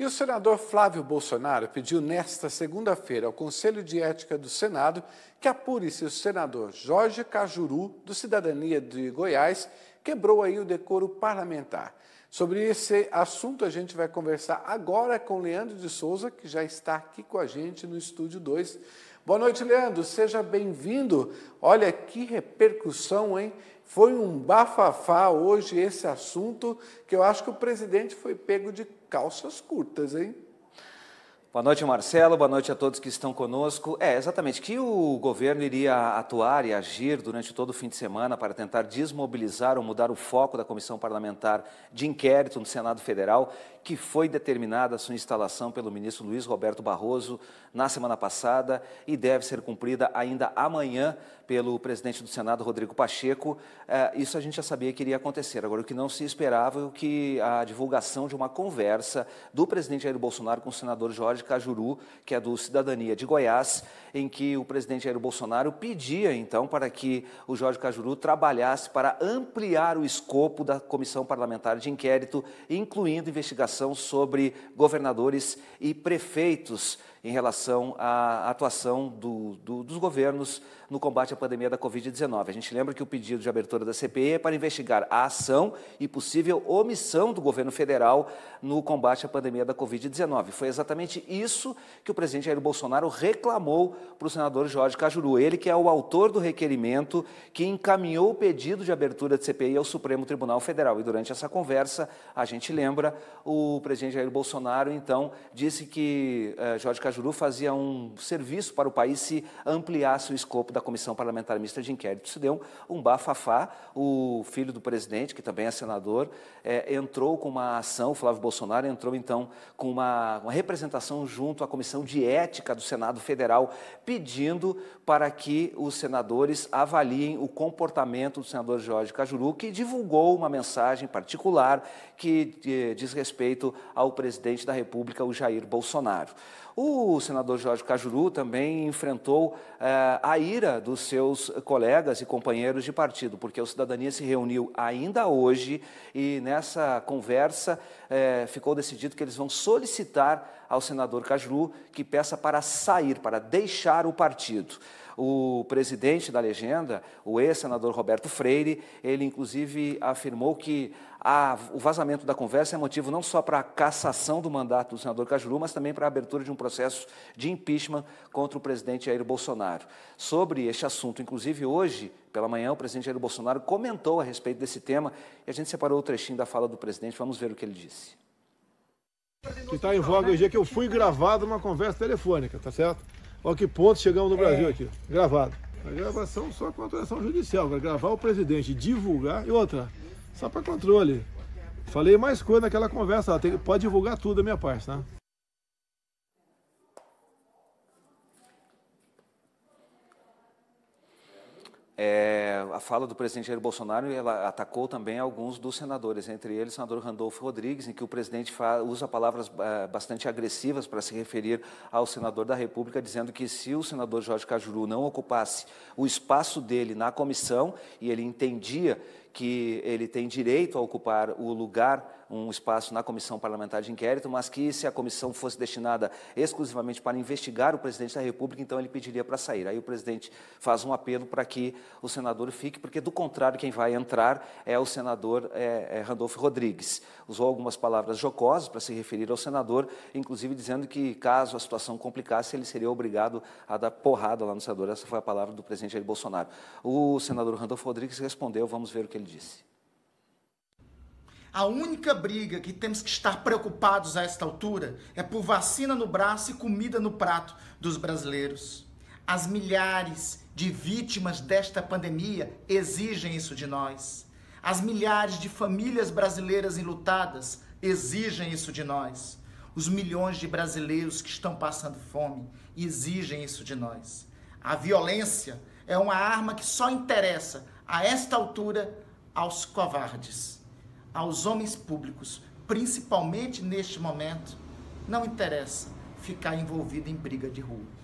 E o senador Flávio Bolsonaro pediu nesta segunda-feira ao Conselho de Ética do Senado que apure se o senador Jorge Cajuru, do Cidadania de Goiás, quebrou aí o decoro parlamentar. Sobre esse assunto, a gente vai conversar agora com Leandro de Souza, que já está aqui com a gente no Estúdio 2. Boa noite, Leandro. Seja bem-vindo. Olha que repercussão, hein? Foi um bafafá hoje esse assunto que eu acho que o presidente foi pego de calças curtas, hein? Boa noite, Marcelo. Boa noite a todos que estão conosco. É, exatamente, que o governo iria atuar e agir durante todo o fim de semana para tentar desmobilizar ou mudar o foco da Comissão Parlamentar de Inquérito no Senado Federal, que foi determinada a sua instalação pelo ministro Luiz Roberto Barroso na semana passada e deve ser cumprida ainda amanhã pelo presidente do Senado, Rodrigo Pacheco. É, isso a gente já sabia que iria acontecer. Agora, o que não se esperava é que a divulgação de uma conversa do presidente Jair Bolsonaro com o senador Jorge de Cajuru, que é do Cidadania de Goiás, em que o presidente Jair Bolsonaro pedia, então, para que o Jorge Cajuru trabalhasse para ampliar o escopo da Comissão Parlamentar de Inquérito, incluindo investigação sobre governadores e prefeitos em relação à atuação do, do, dos governos no combate à pandemia da Covid-19. A gente lembra que o pedido de abertura da CPI é para investigar a ação e possível omissão do governo federal no combate à pandemia da Covid-19. Foi exatamente isso que o presidente Jair Bolsonaro reclamou para o senador Jorge Cajuru, ele que é o autor do requerimento que encaminhou o pedido de abertura de CPI ao Supremo Tribunal Federal. E durante essa conversa, a gente lembra, o presidente Jair Bolsonaro então disse que eh, Jorge Cajuru Cajuru fazia um serviço para o país se ampliasse o escopo da Comissão Parlamentar Mista de Inquérito. Isso deu um bafafá. O filho do presidente, que também é senador, é, entrou com uma ação, o Flávio Bolsonaro entrou então com uma, uma representação junto à Comissão de Ética do Senado Federal, pedindo para que os senadores avaliem o comportamento do senador Jorge Cajuru, que divulgou uma mensagem particular que eh, diz respeito ao presidente da República, o Jair Bolsonaro. O senador Jorge Cajuru também enfrentou eh, a ira dos seus colegas e companheiros de partido, porque o Cidadania se reuniu ainda hoje e nessa conversa eh, ficou decidido que eles vão solicitar ao senador Cajuru que peça para sair, para deixar o partido. O presidente da legenda, o ex-senador Roberto Freire, ele inclusive afirmou que a, o vazamento da conversa é motivo não só para a cassação do mandato do senador Cajuru, mas também para a abertura de um processo de impeachment contra o presidente Jair Bolsonaro. Sobre este assunto, inclusive hoje pela manhã, o presidente Jair Bolsonaro comentou a respeito desse tema e a gente separou o trechinho da fala do presidente. Vamos ver o que ele disse. Que está em voga hoje é que eu fui gravado numa conversa telefônica, tá certo? Olha que ponto chegamos no é. Brasil é. aqui. Gravado. A gravação só com atuação judicial. Gravar o presidente, divulgar e outra. Só para controle. Falei mais coisa naquela conversa. Tem, pode divulgar tudo da minha parte, tá? É, a fala do presidente Jair Bolsonaro ela atacou também alguns dos senadores, entre eles o senador Randolfo Rodrigues, em que o presidente fala, usa palavras é, bastante agressivas para se referir ao senador da República, dizendo que se o senador Jorge Cajuru não ocupasse o espaço dele na comissão, e ele entendia que ele tem direito a ocupar o lugar, um espaço na comissão parlamentar de inquérito, mas que se a comissão fosse destinada exclusivamente para investigar o presidente da República, então ele pediria para sair. Aí o presidente faz um apelo para que o senador fique, porque do contrário, quem vai entrar é o senador é, é Randolfo Rodrigues. Usou algumas palavras jocosas para se referir ao senador, inclusive dizendo que caso a situação complicasse, ele seria obrigado a dar porrada lá no senador. Essa foi a palavra do presidente Jair Bolsonaro. O senador Randolfo Rodrigues respondeu, vamos ver o que ele disse. A única briga que temos que estar preocupados a esta altura é por vacina no braço e comida no prato dos brasileiros. As milhares de vítimas desta pandemia exigem isso de nós. As milhares de famílias brasileiras enlutadas exigem isso de nós. Os milhões de brasileiros que estão passando fome exigem isso de nós. A violência é uma arma que só interessa a esta altura aos covardes, aos homens públicos, principalmente neste momento, não interessa ficar envolvido em briga de rua.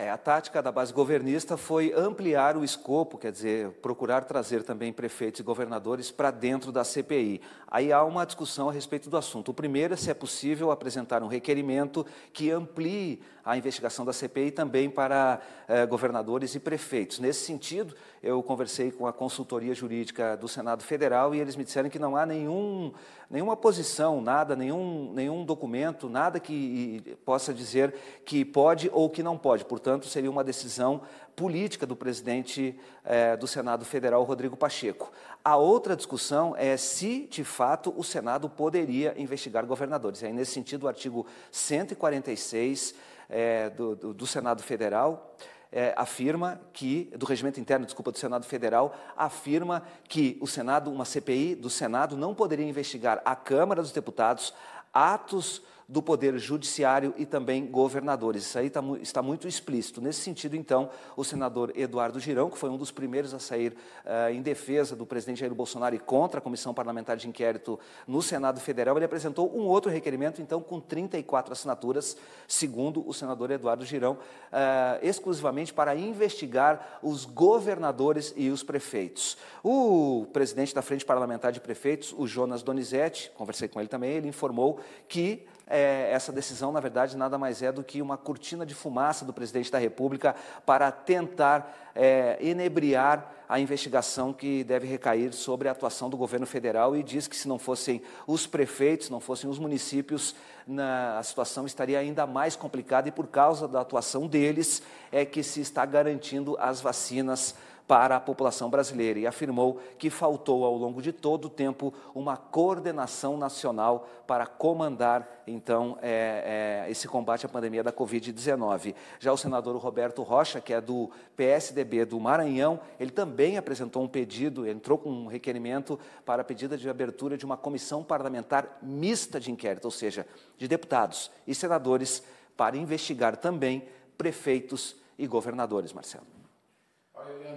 É, a tática da base governista foi ampliar o escopo, quer dizer, procurar trazer também prefeitos e governadores para dentro da CPI. Aí há uma discussão a respeito do assunto. O primeiro é se é possível apresentar um requerimento que amplie a investigação da CPI também para é, governadores e prefeitos. Nesse sentido, eu conversei com a consultoria jurídica do Senado Federal e eles me disseram que não há nenhum, nenhuma posição, nada, nenhum, nenhum documento, nada que possa dizer que pode ou que não pode. Portanto, portanto, seria uma decisão política do presidente eh, do Senado Federal, Rodrigo Pacheco. A outra discussão é se, de fato, o Senado poderia investigar governadores. E aí, nesse sentido, o artigo 146 eh, do, do, do Senado Federal. É, afirma que, do regimento interno, desculpa, do Senado Federal, afirma que o Senado, uma CPI do Senado, não poderia investigar a Câmara dos Deputados, atos do Poder Judiciário e também governadores. Isso aí tá está, muito explícito. Nesse sentido, então, o senador Eduardo Girão, que foi um dos primeiros a sair uh, em defesa do presidente Jair Bolsonaro e contra a Comissão Parlamentar de Inquérito no Senado Federal, ele apresentou um outro requerimento, então, com 34 assinaturas, segundo o senador Eduardo Girão, uh, exclusivamente para investigar os governadores e os prefeitos. O presidente da Frente Parlamentar de Prefeitos, o Jonas Donizete, conversei com ele também, ele informou que é, essa decisão, na verdade, nada mais é do que uma cortina de fumaça do presidente da República para tentar é, enebriar a investigação que deve recair sobre a atuação do governo federal e diz que se não fossem os prefeitos, não fossem os municípios, na, a situação estaria ainda mais complicada e por causa da atuação deles é que se está garantindo as vacinas para a população brasileira e afirmou que faltou ao longo de todo o tempo uma coordenação nacional para comandar então é, é, esse combate à pandemia da Covid-19. Já o senador Roberto Rocha, que é do PSDB do Maranhão, ele também apresentou um pedido, entrou com um requerimento para a pedida de abertura de uma comissão parlamentar mista de inquérito, ou seja, de deputados e senadores, para investigar também prefeitos e governadores, Marcelo.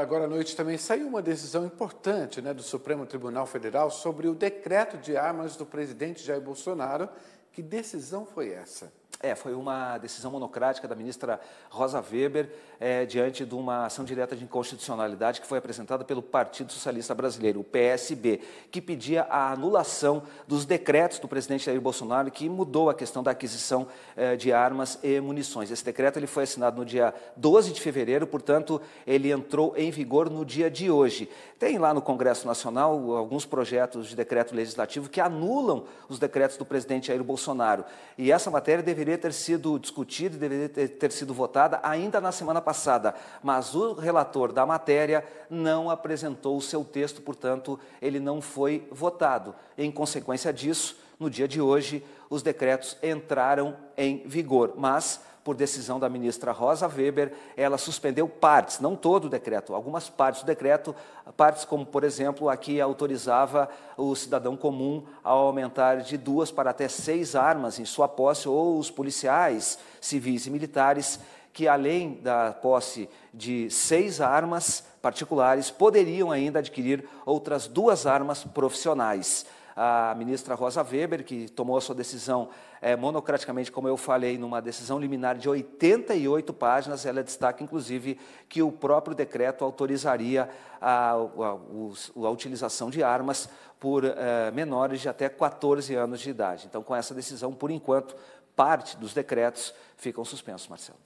Agora à noite também saiu uma decisão importante né, do Supremo Tribunal Federal sobre o decreto de armas do presidente Jair Bolsonaro. Que decisão foi essa? É, foi uma decisão monocrática da ministra Rosa Weber é, diante de uma ação direta de inconstitucionalidade que foi apresentada pelo Partido Socialista Brasileiro, o PSB, que pedia a anulação dos decretos do presidente Jair Bolsonaro que mudou a questão da aquisição é, de armas e munições. Esse decreto ele foi assinado no dia 12 de fevereiro, portanto, ele entrou em vigor no dia de hoje. Tem lá no Congresso Nacional alguns projetos de decreto legislativo que anulam os decretos do presidente Jair Bolsonaro. E essa matéria deveria deveria ter sido discutida e deveria ter sido votada ainda na semana passada, mas o relator da matéria não apresentou o seu texto, portanto, ele não foi votado. Em consequência disso, no dia de hoje, os decretos entraram em vigor, mas por decisão da ministra Rosa Weber, ela suspendeu partes, não todo o decreto, algumas partes do decreto, partes como, por exemplo, a que autorizava o cidadão comum a aumentar de duas para até seis armas em sua posse, ou os policiais, civis e militares, que além da posse de seis armas particulares, poderiam ainda adquirir outras duas armas profissionais a ministra Rosa Weber, que tomou a sua decisão é, monocraticamente, como eu falei, numa decisão liminar de 88 páginas. Ela destaca, inclusive, que o próprio decreto autorizaria a, a, a utilização de armas por é, menores de até 14 anos de idade. Então, com essa decisão, por enquanto, parte dos decretos ficam suspensos, Marcelo.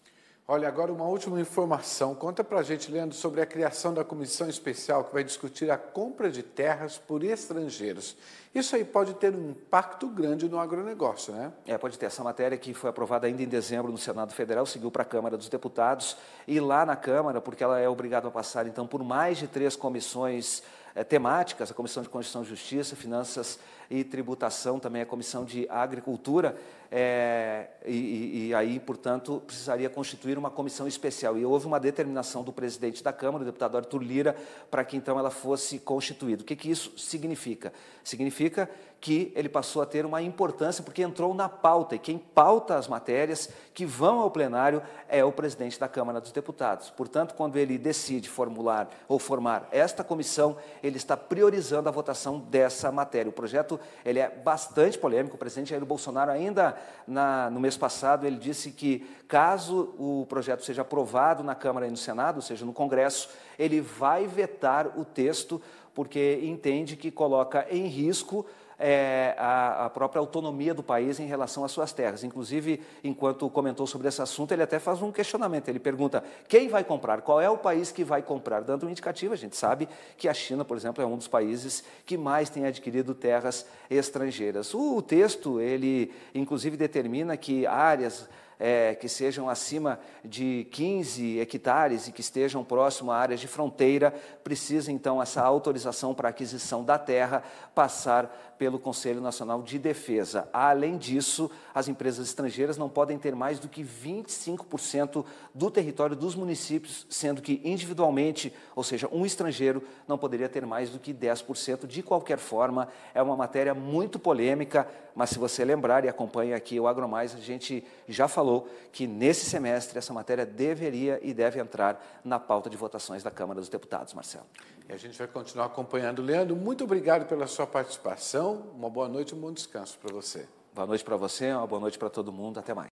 Olha, agora uma última informação. Conta para a gente, Leandro, sobre a criação da comissão especial que vai discutir a compra de terras por estrangeiros. Isso aí pode ter um impacto grande no agronegócio, né? É, pode ter. Essa matéria que foi aprovada ainda em dezembro no Senado Federal seguiu para a Câmara dos Deputados e lá na Câmara, porque ela é obrigada a passar, então, por mais de três comissões eh, temáticas, a Comissão de Constituição e Justiça, Finanças e tributação, também a Comissão de Agricultura, é, e, e, aí, portanto, precisaria constituir uma comissão especial. E houve uma determinação do presidente da Câmara, o deputado Arthur Lira, para que então ela fosse constituída. O que, que isso significa? Significa que ele passou a ter uma importância, porque entrou na pauta, e quem pauta as matérias que vão ao plenário é o presidente da Câmara dos Deputados. Portanto, quando ele decide formular ou formar esta comissão, ele está priorizando a votação dessa matéria. O projeto ele é bastante polêmico. O presidente Jair Bolsonaro, ainda na, no mês passado, ele disse que caso o projeto seja aprovado na Câmara e no Senado, ou seja, no Congresso, ele vai vetar o texto porque entende que coloca em risco é, a, a, própria autonomia do país em relação às suas terras. Inclusive, enquanto comentou sobre esse assunto, ele até faz um questionamento. Ele pergunta quem vai comprar, qual é o país que vai comprar, dando um indicativo. A gente sabe que a China, por exemplo, é um dos países que mais tem adquirido terras estrangeiras. O, o texto, ele inclusive determina que áreas é, que sejam acima de 15 hectares e que estejam próximo a áreas de fronteira, precisa então essa autorização para aquisição da terra passar pelo Conselho Nacional de Defesa. Além disso, as empresas estrangeiras não podem ter mais do que 25% do território dos municípios, sendo que individualmente, ou seja, um estrangeiro não poderia ter mais do que 10%. De qualquer forma, é uma matéria muito polêmica, mas se você lembrar e acompanha aqui o Agromais, a gente já falou falou que nesse semestre essa matéria deveria e deve entrar na pauta de votações da Câmara dos Deputados, Marcelo. E a gente vai continuar acompanhando. Leandro, muito obrigado pela sua participação. Uma boa noite e um bom descanso para você. Boa noite para você, uma boa noite para todo mundo. Até mais.